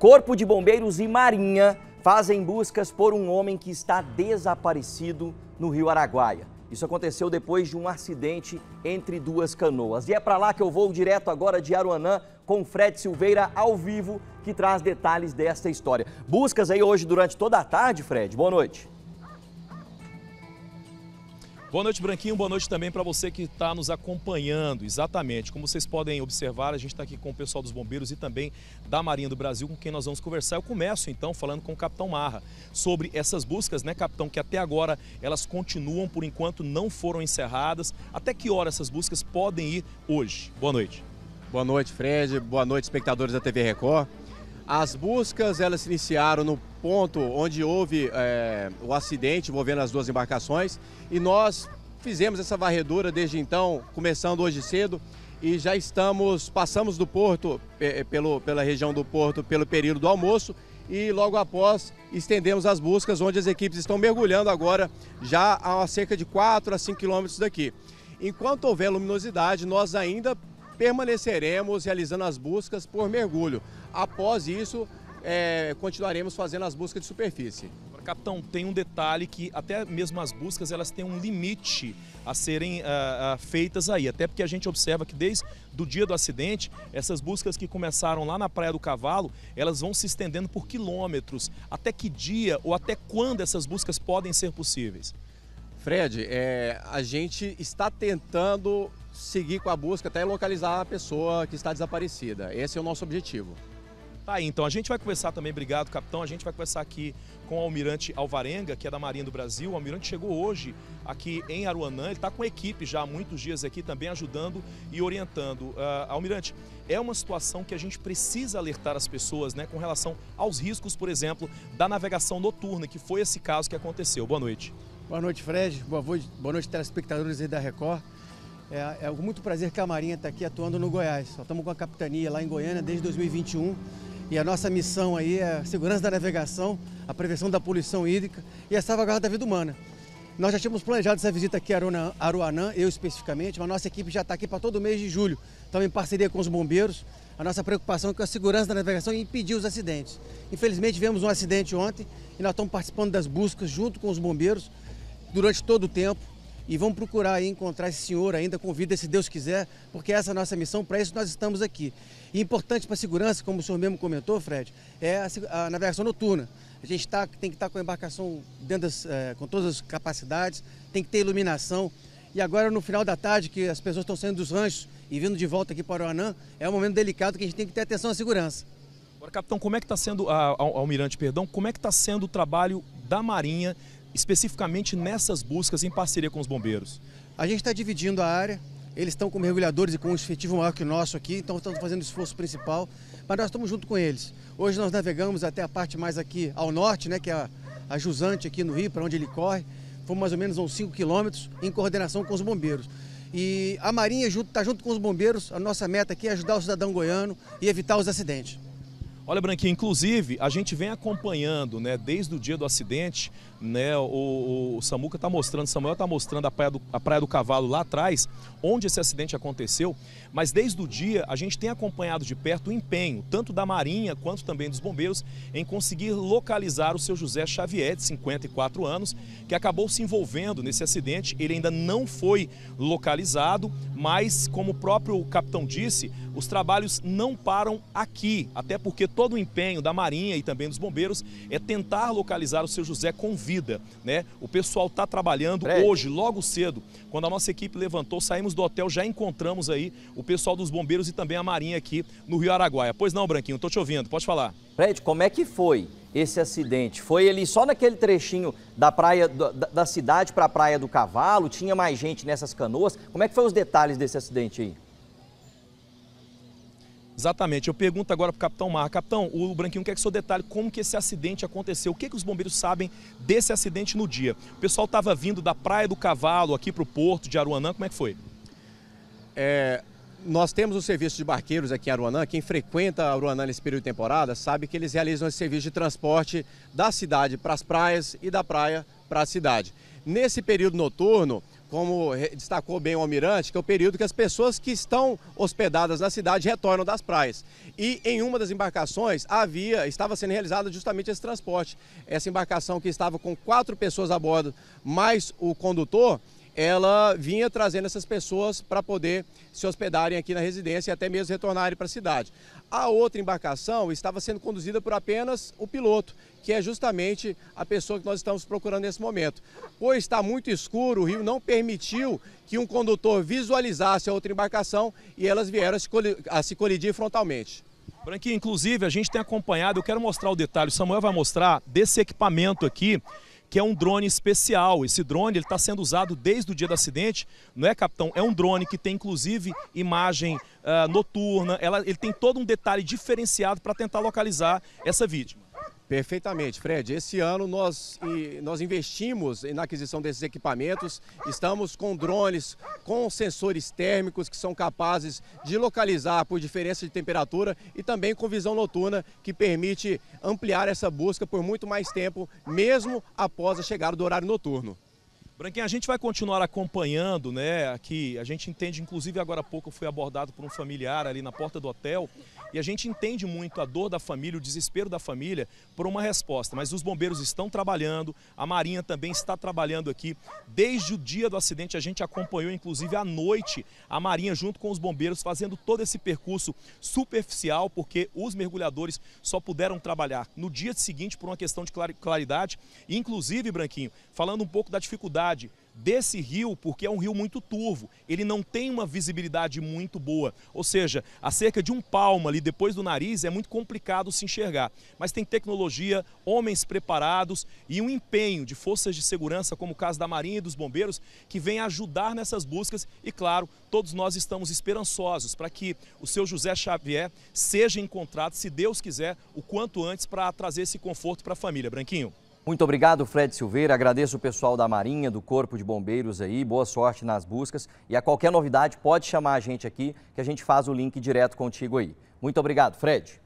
Corpo de Bombeiros e Marinha fazem buscas por um homem que está desaparecido no Rio Araguaia. Isso aconteceu depois de um acidente entre duas canoas. E é para lá que eu vou direto agora de Aruanã com Fred Silveira ao vivo, que traz detalhes desta história. Buscas aí hoje durante toda a tarde, Fred. Boa noite. Boa noite, Branquinho. Boa noite também para você que está nos acompanhando. Exatamente. Como vocês podem observar, a gente está aqui com o pessoal dos bombeiros e também da Marinha do Brasil, com quem nós vamos conversar. Eu começo, então, falando com o Capitão Marra sobre essas buscas, né, Capitão, que até agora elas continuam, por enquanto não foram encerradas. Até que hora essas buscas podem ir hoje? Boa noite. Boa noite, Fred. Boa noite, espectadores da TV Record. As buscas elas se iniciaram no ponto onde houve é, o acidente envolvendo as duas embarcações e nós fizemos essa varredura desde então, começando hoje cedo e já estamos, passamos do porto, eh, pelo, pela região do porto, pelo período do almoço e logo após estendemos as buscas, onde as equipes estão mergulhando agora já a cerca de 4 a 5 quilômetros daqui. Enquanto houver luminosidade, nós ainda permaneceremos realizando as buscas por mergulho. Após isso, é, continuaremos fazendo as buscas de superfície. Capitão, tem um detalhe que até mesmo as buscas elas têm um limite a serem uh, uh, feitas aí, até porque a gente observa que desde do dia do acidente, essas buscas que começaram lá na Praia do Cavalo, elas vão se estendendo por quilômetros. Até que dia ou até quando essas buscas podem ser possíveis? Fred, é, a gente está tentando seguir com a busca até localizar a pessoa que está desaparecida. Esse é o nosso objetivo. Tá aí, então a gente vai conversar também, obrigado capitão, a gente vai conversar aqui com o Almirante Alvarenga, que é da Marinha do Brasil. O Almirante chegou hoje aqui em Aruanã, ele está com a equipe já há muitos dias aqui também ajudando e orientando. Uh, Almirante, é uma situação que a gente precisa alertar as pessoas né, com relação aos riscos, por exemplo, da navegação noturna, que foi esse caso que aconteceu. Boa noite. Boa noite, Fred. Boa noite, boa noite telespectadores aí da Record. É, é muito prazer que a Marinha está aqui atuando no Goiás. Só estamos com a capitania lá em Goiânia desde 2021 e a nossa missão aí é a segurança da navegação, a prevenção da poluição hídrica e a salvaguarda da vida humana. Nós já tínhamos planejado essa visita aqui a Aruanã, eu especificamente, mas nossa equipe já está aqui para todo mês de julho. Estamos em parceria com os bombeiros. A nossa preocupação é com a segurança da navegação e impedir os acidentes. Infelizmente, tivemos um acidente ontem e nós estamos participando das buscas junto com os bombeiros durante todo o tempo e vamos procurar encontrar esse senhor ainda com vida, se Deus quiser, porque essa é a nossa missão, para isso nós estamos aqui. E importante para a segurança, como o senhor mesmo comentou, Fred, é a, a navegação noturna. A gente tá, tem que estar tá com a embarcação dentro das, é, com todas as capacidades, tem que ter iluminação. E agora, no final da tarde, que as pessoas estão saindo dos ranchos e vindo de volta aqui para o Anã, é um momento delicado que a gente tem que ter atenção à segurança. Agora, capitão, como é que está sendo, a, ah, a, Almirante, perdão, como é que está sendo o trabalho da Marinha especificamente nessas buscas em parceria com os bombeiros? A gente está dividindo a área, eles estão com mergulhadores e com um efetivo maior que o nosso aqui, então estamos fazendo o esforço principal, mas nós estamos junto com eles. Hoje nós navegamos até a parte mais aqui ao norte, né, que é a, a jusante aqui no rio, para onde ele corre. Fomos mais ou menos uns 5 quilômetros em coordenação com os bombeiros. E a Marinha está junto com os bombeiros, a nossa meta aqui é ajudar o cidadão goiano e evitar os acidentes. Olha, Branquinho, inclusive a gente vem acompanhando, né, desde o dia do acidente, né, o, o, o Samuca está mostrando, Samuel está mostrando a praia, do, a praia do Cavalo lá atrás, onde esse acidente aconteceu, mas desde o dia a gente tem acompanhado de perto o empenho, tanto da Marinha quanto também dos bombeiros, em conseguir localizar o seu José Xavier, de 54 anos, que acabou se envolvendo nesse acidente. Ele ainda não foi localizado, mas como o próprio capitão disse, os trabalhos não param aqui, até porque todo o empenho da Marinha e também dos bombeiros é tentar localizar o seu José com vida. Né? O pessoal está trabalhando hoje, logo cedo. Quando a nossa equipe levantou, saímos do hotel, já encontramos aí o pessoal dos bombeiros e também a Marinha aqui no Rio Araguaia. Pois não, Branquinho, estou te ouvindo, pode falar. Fred, como é que foi esse acidente? Foi ele só naquele trechinho da praia da, da cidade para a Praia do Cavalo? Tinha mais gente nessas canoas? Como é que foi os detalhes desse acidente aí? Exatamente. Eu pergunto agora para o capitão Mar. Capitão, o Branquinho quer que o senhor detalhe como que esse acidente aconteceu. O que, que os bombeiros sabem desse acidente no dia? O pessoal estava vindo da Praia do Cavalo aqui para o porto de Aruanã. Como é que foi? É, nós temos um serviço de barqueiros aqui em Aruanã. Quem frequenta Aruanã nesse período de temporada sabe que eles realizam esse serviço de transporte da cidade para as praias e da praia para a cidade. Nesse período noturno, como destacou bem o almirante, que é o período que as pessoas que estão hospedadas na cidade retornam das praias. E em uma das embarcações havia, estava sendo realizado justamente esse transporte. Essa embarcação que estava com quatro pessoas a bordo, mais o condutor, ela vinha trazendo essas pessoas para poder se hospedarem aqui na residência e até mesmo retornarem para a cidade. A outra embarcação estava sendo conduzida por apenas o piloto, que é justamente a pessoa que nós estamos procurando nesse momento. Pois está muito escuro, o rio não permitiu que um condutor visualizasse a outra embarcação e elas vieram a se colidir frontalmente. Branquinho, inclusive, a gente tem acompanhado, eu quero mostrar o detalhe, o Samuel vai mostrar desse equipamento aqui, que é um drone especial. Esse drone está sendo usado desde o dia do acidente, não é, capitão? É um drone que tem, inclusive, imagem uh, noturna, Ela, ele tem todo um detalhe diferenciado para tentar localizar essa vítima. Perfeitamente, Fred. Esse ano nós, nós investimos na aquisição desses equipamentos. Estamos com drones com sensores térmicos que são capazes de localizar por diferença de temperatura e também com visão noturna que permite ampliar essa busca por muito mais tempo, mesmo após a chegada do horário noturno. Branquinho, a gente vai continuar acompanhando, né? Aqui, a gente entende, inclusive agora há pouco eu fui abordado por um familiar ali na porta do hotel e a gente entende muito a dor da família, o desespero da família por uma resposta. Mas os bombeiros estão trabalhando, a Marinha também está trabalhando aqui. Desde o dia do acidente, a gente acompanhou, inclusive à noite, a Marinha junto com os bombeiros fazendo todo esse percurso superficial, porque os mergulhadores só puderam trabalhar no dia seguinte por uma questão de claridade. Inclusive, Branquinho, falando um pouco da dificuldade visibilidade desse rio, porque é um rio muito turvo, ele não tem uma visibilidade muito boa, ou seja, a cerca de um palmo ali depois do nariz é muito complicado se enxergar, mas tem tecnologia, homens preparados e um empenho de forças de segurança, como o caso da Marinha e dos Bombeiros, que vem ajudar nessas buscas e, claro, todos nós estamos esperançosos para que o seu José Xavier seja encontrado, se Deus quiser, o quanto antes para trazer esse conforto para a família. Branquinho. Muito obrigado, Fred Silveira. Agradeço o pessoal da Marinha, do Corpo de Bombeiros aí. Boa sorte nas buscas. E a qualquer novidade, pode chamar a gente aqui, que a gente faz o link direto contigo aí. Muito obrigado, Fred.